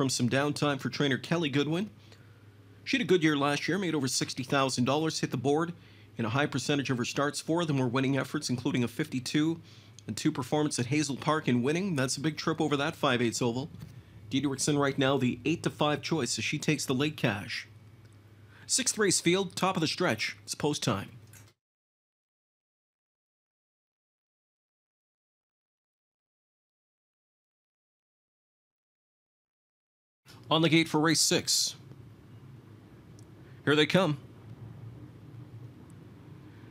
from some downtime for trainer Kelly Goodwin. She had a good year last year, made over $60,000, hit the board in a high percentage of her starts. Four of them were winning efforts, including a 52 and two performance at Hazel Park in winning. That's a big trip over that 5 8 oval. Diederichsen right now the 8 to 5 choice as she takes the late cash. Sixth race field, top of the stretch. It's post time. on the gate for race six. Here they come.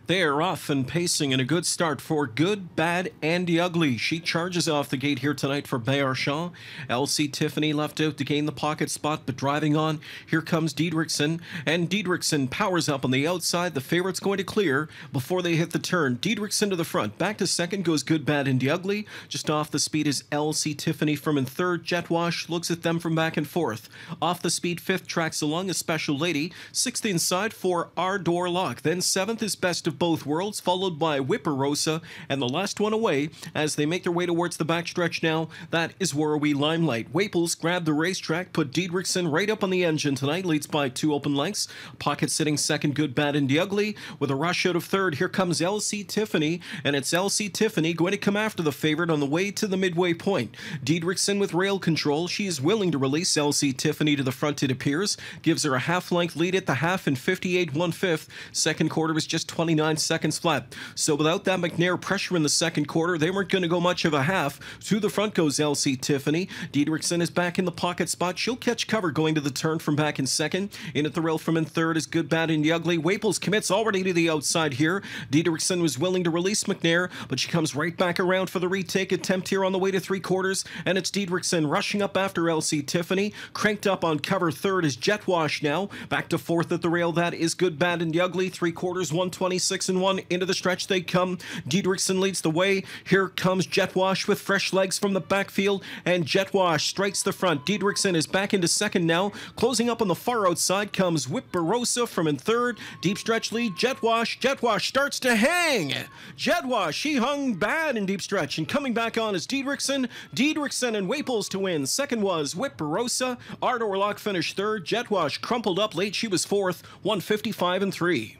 They are off and pacing in a good start for Good, Bad, and the Ugly. She charges off the gate here tonight for Bayar Shaw. LC Tiffany left out to gain the pocket spot, but driving on, here comes Diedrichsen. And Diedrichsen powers up on the outside. The favorite's going to clear before they hit the turn. Diedrichsen to the front. Back to second goes Good, Bad, and the Ugly. Just off the speed is LC Tiffany from in third. Jetwash looks at them from back and forth. Off the speed, fifth tracks along a special lady. Sixth inside for door Lock. Then seventh is Best of both Worlds, followed by Whipperosa, and the last one away as they make their way towards the backstretch now. That is where we Limelight. Waples grabbed the racetrack, put Diedrichsen right up on the engine tonight, leads by two open lengths. Pocket sitting second, good, bad, and the ugly. With a rush out of third, here comes LC Tiffany, and it's LC Tiffany going to come after the favorite on the way to the midway point. Diedrichsen with rail control, she is willing to release LC Tiffany to the front, it appears, gives her a half length lead at the half and 58 1 5th. Second quarter is just 29 seconds flat. So without that McNair pressure in the second quarter, they weren't going to go much of a half. To the front goes LC Tiffany. Diedrichsen is back in the pocket spot. She'll catch cover going to the turn from back in second. In at the rail from in third is good, bad, and ugly. Waples commits already to the outside here. Diedrichsen was willing to release McNair, but she comes right back around for the retake attempt here on the way to three quarters. And it's Diedrichsen rushing up after LC Tiffany. Cranked up on cover third is Jetwash now. Back to fourth at the rail. That is good, bad, and ugly. Three quarters, 126 six and one. Into the stretch they come. Diedrichsen leads the way. Here comes Jetwash with fresh legs from the backfield, and Jetwash strikes the front. Diedrichsen is back into second now. Closing up on the far outside comes Whip Barossa from in third. Deep stretch lead. Jetwash. Jetwash starts to hang. Jetwash, she hung bad in deep stretch, and coming back on is Diedrichsen. Diedrichsen and Waples to win. Second was Whip Barossa. Art Orlock finished third. Jetwash crumpled up late. She was fourth. 155 and 3.